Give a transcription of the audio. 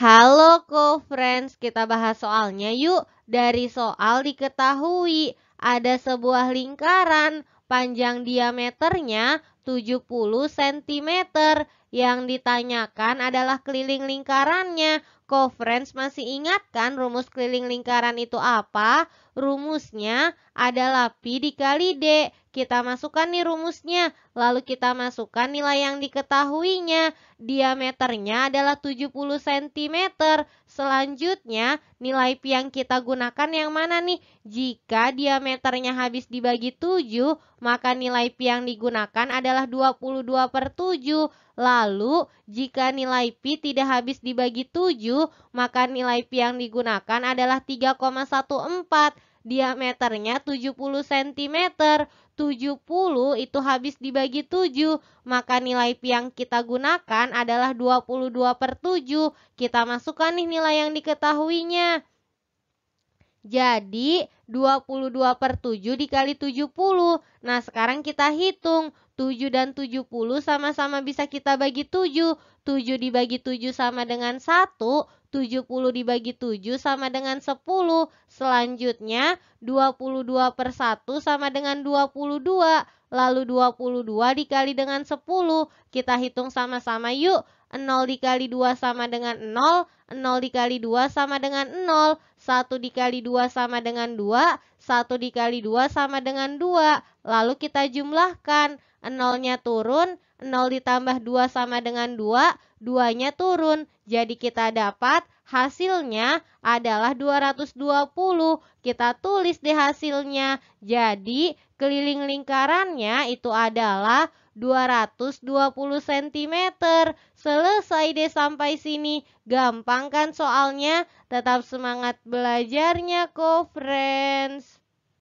Halo co-friends, kita bahas soalnya yuk. Dari soal diketahui ada sebuah lingkaran panjang diameternya 70 cm. Yang ditanyakan adalah keliling lingkarannya. Kofrens masih ingat kan rumus keliling lingkaran itu apa? Rumusnya adalah pi dikali d. Kita masukkan nih rumusnya, lalu kita masukkan nilai yang diketahuinya. Diameternya adalah 70 cm. Selanjutnya, nilai pi yang kita gunakan yang mana nih? Jika diameternya habis dibagi 7, maka nilai pi yang digunakan adalah adalah 22 per 7. Lalu, jika nilai P tidak habis dibagi 7, maka nilai P yang digunakan adalah 3,14. Diameternya 70 cm. 70 itu habis dibagi 7, maka nilai pi yang kita gunakan adalah 22 per 7. Kita masukkan nih nilai yang diketahuinya. Jadi 22 per 7 dikali 70. Nah sekarang kita hitung 7 dan 70 sama-sama bisa kita bagi 7. 7 dibagi 7 sama dengan 1. 70 dibagi 7 sama dengan 10. Selanjutnya 22 per 1 sama dengan 22 lalu 22 dikali dengan 10. Kita hitung sama-sama yuk. 0 dikali 2 sama dengan 0, 0 dikali 2 sama dengan 0, 1 dikali 2 sama dengan 2, 1 dikali 2 sama dengan 2. Lalu kita jumlahkan, 0-nya turun, 0 ditambah 2 sama dengan 2, 2-nya turun. Jadi kita dapat 0. Hasilnya adalah 220. Kita tulis deh hasilnya. Jadi keliling lingkarannya itu adalah 220 cm. Selesai deh sampai sini. Gampang kan soalnya? Tetap semangat belajarnya kok, friends.